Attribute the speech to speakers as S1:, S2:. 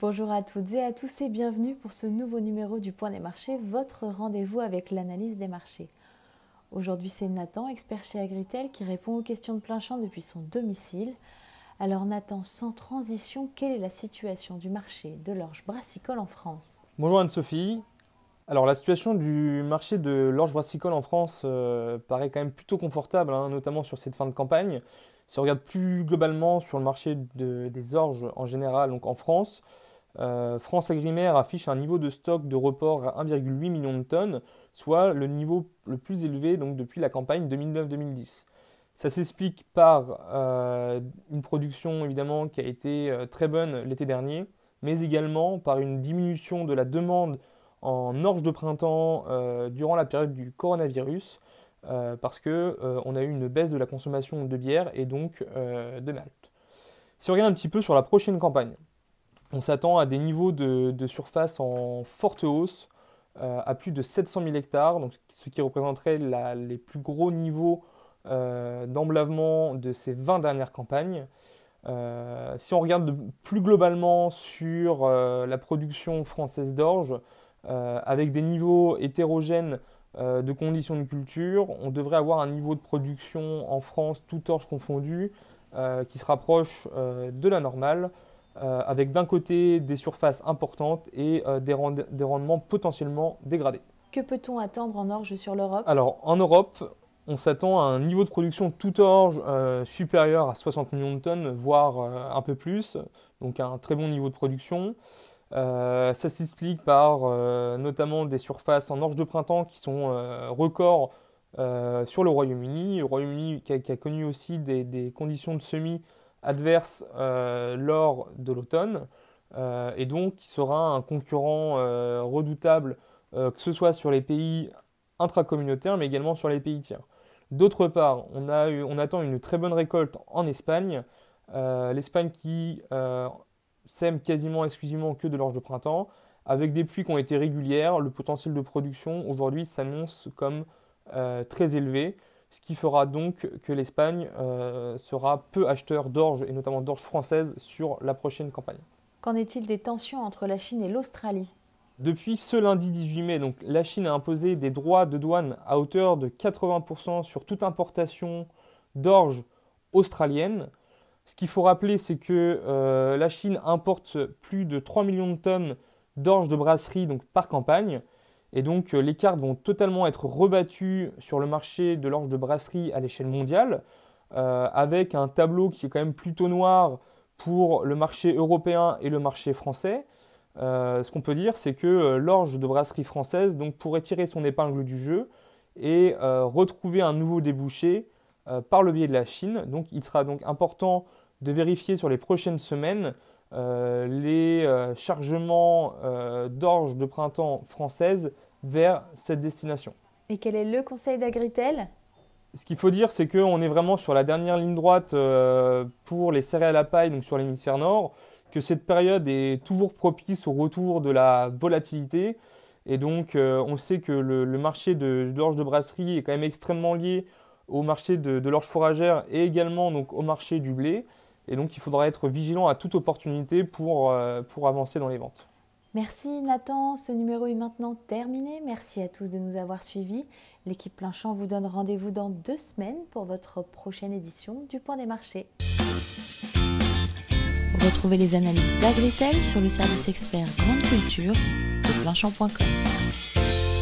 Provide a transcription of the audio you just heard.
S1: Bonjour à toutes et à tous et bienvenue pour ce nouveau numéro du Point des marchés, votre rendez-vous avec l'analyse des marchés. Aujourd'hui, c'est Nathan, expert chez Agritel, qui répond aux questions de plein champ depuis son domicile. Alors Nathan, sans transition, quelle est la situation du marché de l'orge brassicole en France
S2: Bonjour Anne-Sophie. Alors la situation du marché de l'orge brassicole en France euh, paraît quand même plutôt confortable, hein, notamment sur cette fin de campagne. Si on regarde plus globalement sur le marché des orges en général, donc en France, euh, France Agrimaire affiche un niveau de stock de report à 1,8 million de tonnes, soit le niveau le plus élevé donc, depuis la campagne 2009-2010. Ça s'explique par euh, une production évidemment qui a été euh, très bonne l'été dernier, mais également par une diminution de la demande en orge de printemps durant la période du coronavirus, parce qu'on a eu une baisse de la consommation de bière et donc de malt. Si on regarde un petit peu sur la prochaine campagne, on s'attend à des niveaux de, surface en forte hausse, euh, à plus de 700 000 hectares, donc ce qui représenterait les plus gros niveaux d'enblavement euh, d'emblavement de ces 20 dernières campagnes. Euh, si on regarde plus globalement sur la production française d'orge, avec des niveaux hétérogènes de conditions de culture, on devrait avoir un niveau de production en France, tout orge confondu, qui se rapproche de la normale. Euh, avec d'un côté des surfaces importantes et euh, des, rendements potentiellement dégradés.
S1: Que peut-on attendre en orge sur
S2: l'Europe Alors en Europe, on s'attend à un niveau de production tout orge euh, supérieur à 60 millions de tonnes, voire un peu plus, donc un très bon niveau de production. ça s'explique par notamment des surfaces en orge de printemps qui sont records sur le Royaume-Uni. Le Royaume-Uni qui, a connu aussi des, des conditions de semis adverse euh, lors de l'automne, euh, et donc qui sera un concurrent euh, redoutable, que ce soit sur les pays intracommunautaires, mais également sur les pays tiers. D'autre part, on, a on, attend une très bonne récolte en Espagne, l'Espagne qui sème quasiment exclusivement que de l'orge de printemps, avec des pluies qui ont été régulières, le potentiel de production aujourd'hui s'annonce comme très élevé ce qui fera donc que l'Espagne euh, sera peu acheteur d'orge, et notamment d'orge française, sur la prochaine campagne.
S1: Qu'en est-il des tensions entre la Chine et l'Australie
S2: depuis ce lundi 18 mai, donc, la Chine a imposé des droits de douane à hauteur de 80% sur toute importation d'orge australienne. Ce qu'il faut rappeler, c'est que euh, la Chine importe plus de 3 millions de tonnes d'orge de brasserie donc, par campagne. Et donc euh, les cartes vont totalement être rebattues sur le marché de l'orge de brasserie à l'échelle mondiale, euh, avec un tableau qui est quand même plutôt noir pour le marché européen et le marché français. Euh, ce qu'on peut dire, c'est que l'orge de brasserie française donc, pourrait tirer son épingle du jeu et retrouver un nouveau débouché par le biais de la Chine. Donc il sera donc important de vérifier sur les prochaines semaines les chargements d'orge de printemps française vers cette destination.
S1: Et quel est le conseil d'Agritel
S2: Ce qu'il faut dire, c'est qu'on est vraiment sur la dernière ligne droite euh, pour les céréales à paille, donc sur l'hémisphère nord, que cette période est toujours propice au retour de la volatilité. Et donc, euh, on sait que le, marché de, l'orge de brasserie est quand même extrêmement lié au marché de, l'orge fourragère et également donc, au marché du blé. Et donc, il faudra être vigilant à toute opportunité pour, euh, pour avancer dans les ventes.
S1: Merci Nathan, ce numéro est maintenant terminé. Merci à tous de nous avoir suivis. L'équipe Plein vous donne rendez-vous dans deux semaines pour votre prochaine édition du Point des marchés. Retrouvez les analyses d'Agritel sur le service expert Grande Culture de pleinchamp.com